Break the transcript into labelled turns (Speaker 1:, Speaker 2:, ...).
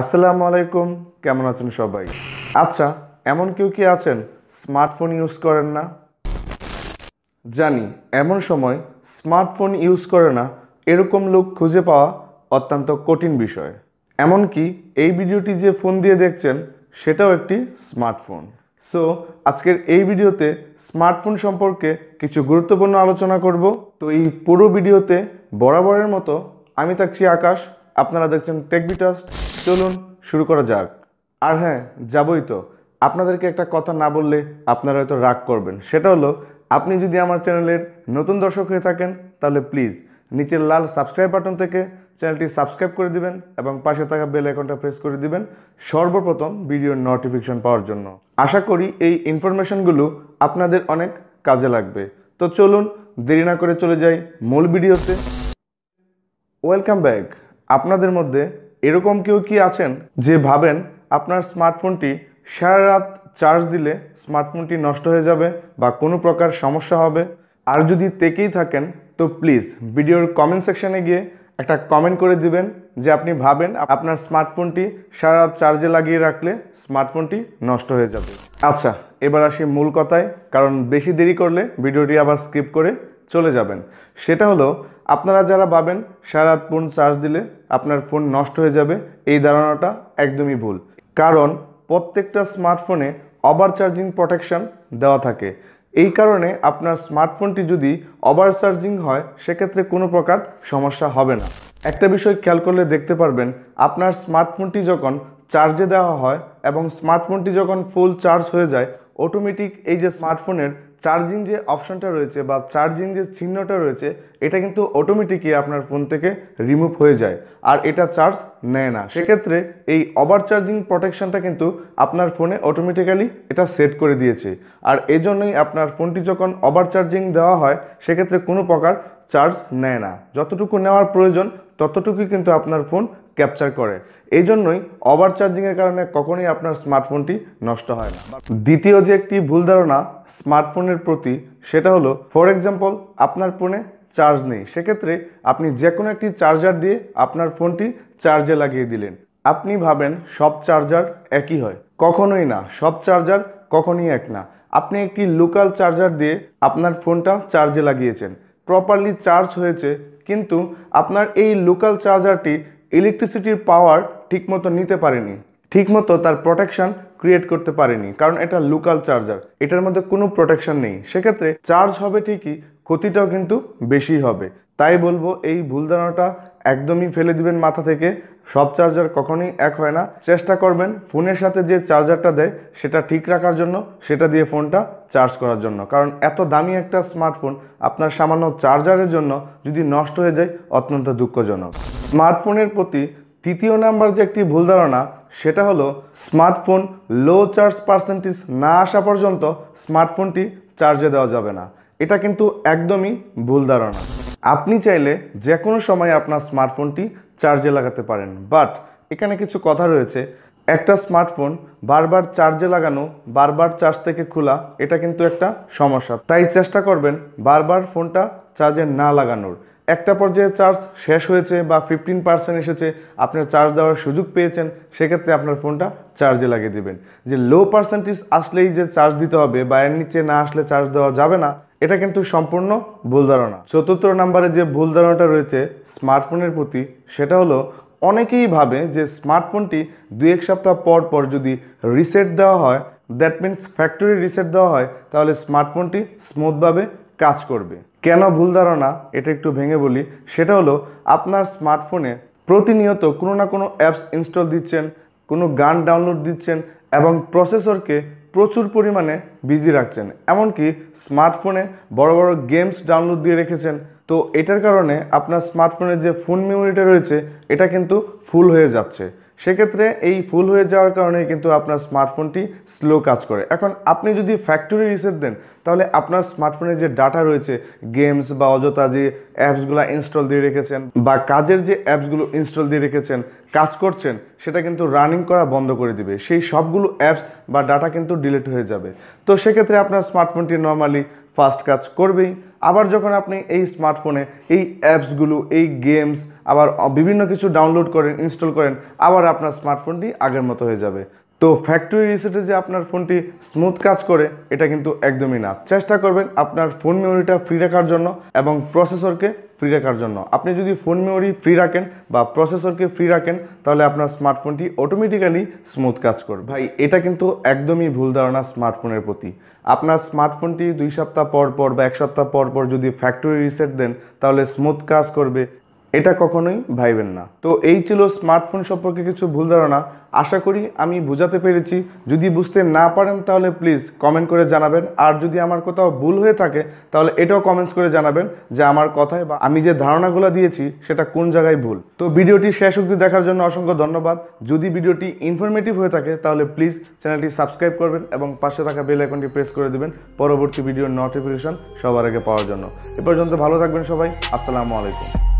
Speaker 1: আসসালামু আলাইকুম কেমন আছেন সবাই আচ্ছা এমন কেউ কি আছেন স্মার্টফোন ইউজ করেন না জানি এমন সময় স্মার্টফোন ইউজ করে না এরকম লোক খুঁজে পাওয়া অত্যন্ত কঠিন বিষয় এমনকি এই ভিডিওটি যে ফোন দিয়ে দেখছেন সেটাও একটি স্মার্টফোন সো আজকের এই ভিডিওতে স্মার্টফোন সম্পর্কে কিছু গুরুত্বপূর্ণ আলোচনা করব তো এই পুরো ভিডিওতে বরাবরের মতো আমি থাকছি আকাশ আপনারা দেখছেন টেকবিটাস্ট চলুন শুরু করা যাক আর হ্যাঁ যাবই তো আপনাদেরকে একটা কথা না বললে আপনারা হয়তো রাগ করবেন সেটা হলো আপনি যদি আমার চ্যানেলের নতুন দর্শক হয়ে থাকেন তাহলে প্লিজ নিচের লাল সাবস্ক্রাইব বাটন থেকে চ্যানেলটি সাবস্ক্রাইব করে দিবেন এবং পাশে থাকা বেল আইকনটা প্রেস করে দিবেন সর্বপ্রথম ভিডিওর নোটিফিকেশন পাওয়ার জন্য আশা করি এই ইনফরমেশনগুলো আপনাদের অনেক কাজে লাগবে তো চলুন দেরি না করে চলে যাই মূল ভিডিওতে ওয়েলকাম ব্যাক আপনাদের মধ্যে এরকম কেউ কি আছেন যে ভাবেন আপনার স্মার্টফোনটি সারা রাত চার্জ দিলে স্মার্টফোনটি নষ্ট হয়ে যাবে বা কোনো প্রকার সমস্যা হবে আর যদি তেকেই থাকেন তো প্লিজ ভিডিওর কমেন্ট সেকশানে গিয়ে একটা কমেন্ট করে দিবেন যে আপনি ভাবেন আপনার স্মার্টফোনটি সারা রাত চার্জে লাগিয়ে রাখলে স্মার্টফোনটি নষ্ট হয়ে যাবে আচ্ছা এবার আসি মূল কথায় কারণ বেশি দেরি করলে ভিডিওটি আবার স্কিপ করে চলে যাবেন সেটা হলো আপনারা যারা ভাবেন সারা ফোন চার্জ দিলে আপনার ফোন নষ্ট হয়ে যাবে এই ধারণাটা একদমই ভুল কারণ প্রত্যেকটা স্মার্টফোনে ওভার চার্জিং প্রোটেকশান দেওয়া থাকে এই কারণে আপনার স্মার্টফোনটি যদি ওভার চার্জিং হয় সেক্ষেত্রে কোনো প্রকার সমস্যা হবে না একটা বিষয় খেয়াল করলে দেখতে পারবেন আপনার স্মার্টফোনটি যখন চার্জে দেওয়া হয় এবং স্মার্টফোনটি যখন ফুল চার্জ হয়ে যায় অটোমেটিক এই যে স্মার্টফোনের চার্জিং যে অপশনটা রয়েছে বা চার্জিং যে চিহ্নটা রয়েছে এটা কিন্তু অটোমেটিকই আপনার ফোন থেকে রিমুভ হয়ে যায় আর এটা চার্জ নেয় না সেক্ষেত্রে এই ওভার চার্জিং প্রোটেকশানটা কিন্তু আপনার ফোনে অটোমেটিক্যালি এটা সেট করে দিয়েছে আর এজন্যই আপনার ফোনটি যখন ওভার চার্জিং দেওয়া হয় সেক্ষেত্রে কোনো প্রকার চার্জ নেয় না যতটুকু নেওয়ার প্রয়োজন ততটুকুই কিন্তু আপনার ফোন ক্যাপচার করে এই জন্যই ওভার চার্জিংয়ের কারণে কখনোই আপনার স্মার্টফোনটি নষ্ট হয় না দ্বিতীয় যে একটি ভুল ধারণা স্মার্টফোনের প্রতি সেটা হলো ফর এক্সাম্পল আপনার ফোনে চার্জ নেই সেক্ষেত্রে আপনি যে কোনো একটি চার্জার দিয়ে আপনার ফোনটি চার্জে লাগিয়ে দিলেন আপনি ভাবেন সব চার্জার একই হয় কখনোই না সব চার্জার কখনই এক না আপনি একটি লোকাল চার্জার দিয়ে আপনার ফোনটা চার্জে লাগিয়েছেন প্রপারলি চার্জ হয়েছে কিন্তু আপনার এই লোকাল চার্জারটি ইলেকট্রিসিটির পাওয়ার ঠিকমতো নিতে পারেনি ঠিকমতো তার প্রোটেকশন ক্রিয়েট করতে পারেনি কারণ এটা লোকাল চার্জার এটার মধ্যে কোনো প্রোটেকশন নেই সেক্ষেত্রে চার্জ হবে ঠিকই ক্ষতিটাও কিন্তু বেশি হবে তাই বলবো এই ভুল ধারণাটা একদমই ফেলে দিবেন মাথা থেকে সব চার্জার কখনোই এক হয় না চেষ্টা করবেন ফোনের সাথে যে চার্জারটা দেয় সেটা ঠিক রাখার জন্য সেটা দিয়ে ফোনটা চার্জ করার জন্য কারণ এত দামি একটা স্মার্টফোন আপনার সামান্য চার্জারের জন্য যদি নষ্ট হয়ে যায় অত্যন্ত দুঃখজনক স্মার্টফোনের প্রতি তৃতীয় নাম্বার যে একটি ভুল ধারণা সেটা হলো স্মার্টফোন লো চার্জ পার্সেন্টেজ না আসা পর্যন্ত স্মার্টফোনটি চার্জে দেওয়া যাবে না এটা কিন্তু একদমই ভুল ধারণা আপনি চাইলে যে কোনো সময় আপনার স্মার্টফোনটি চার্জে লাগাতে পারেন বাট এখানে কিছু কথা রয়েছে একটা স্মার্টফোন বারবার চার্জে লাগানো বারবার চার্জ থেকে খোলা এটা কিন্তু একটা সমস্যা তাই চেষ্টা করবেন বারবার ফোনটা চার্জে না লাগানোর একটা পর্যায়ে চার্জ শেষ হয়েছে বা ফিফটিন পার্সেন্ট এসেছে আপনার চার্জ দেওয়ার সুযোগ পেয়েছেন সেক্ষেত্রে আপনার ফোনটা চার্জে লাগিয়ে দেবেন যে লো পার্সেন্টেজ আসলেই যে চার্জ দিতে হবে বা এর নিচে না আসলে চার্জ দেওয়া যাবে না এটা কিন্তু সম্পূর্ণ ভুল ধারণা চতুর্থ নাম্বারে যে ভুল ধারণাটা রয়েছে স্মার্টফোনের প্রতি সেটা হলো অনেকেই ভাবে যে স্মার্টফোনটি দু এক সপ্তাহ পর পর যদি রিসেট দেওয়া হয় দ্যাট মিনস ফ্যাক্টরি রিসেট দেওয়া হয় তাহলে স্মার্টফোনটি স্মুথভাবে কাজ করবে কেন ভুল ধারণা এটা একটু ভেঙে বলি সেটা হলো আপনার স্মার্টফোনে প্রতিনিয়ত কোনো না কোনো অ্যাপস ইনস্টল দিচ্ছেন কোনো গান ডাউনলোড দিচ্ছেন এবং প্রসেসরকে প্রচুর পরিমাণে বিজি রাখছেন এমনকি স্মার্টফোনে বড় বড় গেমস ডাউনলোড দিয়ে রেখেছেন তো এটার কারণে আপনার স্মার্টফোনের যে ফোন মেমোরিটা রয়েছে এটা কিন্তু ফুল হয়ে যাচ্ছে সেক্ষেত্রে এই ফুল হয়ে যাওয়ার কারণে কিন্তু আপনার স্মার্টফোনটি স্লো কাজ করে এখন আপনি যদি ফ্যাক্টরি রিসেট দেন তাহলে আপনার স্মার্টফোনে যে ডাটা রয়েছে গেমস বা অযথা যে অ্যাপসগুলো ইনস্টল দিয়ে রেখেছেন বা কাজের যে অ্যাপসগুলো ইনস্টল দিয়ে রেখেছেন কাজ করছেন সেটা কিন্তু রানিং করা বন্ধ করে দিবে সেই সবগুলো অ্যাপস বা ডাটা কিন্তু ডিলিট হয়ে যাবে তো সেক্ষেত্রে আপনার স্মার্টফোনটি নর্মালি ফাস্ট কাজ করবেই আবার যখন আপনি এই স্মার্টফোনে এই অ্যাপসগুলো এই গেমস আবার বিভিন্ন কিছু ডাউনলোড করেন ইনস্টল করেন আবার আপনার স্মার্টফোনটি আগের মতো হয়ে যাবে তো ফ্যাক্টরি রিসেটে যে আপনার ফোনটি স্মুথ কাজ করে এটা কিন্তু একদমই না চেষ্টা করবেন আপনার ফোন মেমোরিটা ফ্রি রাখার জন্য এবং প্রসেসরকে ফ্রি রাখার জন্য আপনি যদি ফোন মেমোরি ফ্রি রাখেন বা প্রসেসরকে ফ্রি রাখেন তাহলে আপনার স্মার্টফোনটি অটোমেটিক্যালি স্মুথ কাজ করবে ভাই এটা কিন্তু একদমই ভুল ধারণা স্মার্টফোনের প্রতি আপনার স্মার্টফোনটি দুই সপ্তাহ পর পর বা এক সপ্তাহ পর পর যদি ফ্যাক্টরি রিসেট দেন তাহলে স্মুথ কাজ করবে এটা কখনোই ভাইবেন না তো এই ছিল স্মার্টফোন সম্পর্কে কিছু ভুল ধারণা আশা করি আমি বোঝাতে পেরেছি যদি বুঝতে না পারেন তাহলে প্লিজ কমেন্ট করে জানাবেন আর যদি আমার কোথাও ভুল হয়ে থাকে তাহলে এটাও কমেন্টস করে জানাবেন যে আমার কথায় বা আমি যে ধারণাগুলো দিয়েছি সেটা কোন জায়গায় ভুল তো ভিডিওটি শেষ অব্দি দেখার জন্য অসংখ্য ধন্যবাদ যদি ভিডিওটি ইনফরমেটিভ হয়ে থাকে তাহলে প্লিজ চ্যানেলটি সাবস্ক্রাইব করবেন এবং পাশে থাকা বেল আইকনটি প্রেস করে দেবেন পরবর্তী ভিডিওর নোটিফিকেশন সবার আগে পাওয়ার জন্য এ পর্যন্ত ভালো থাকবেন সবাই আসসালামু আলাইকুম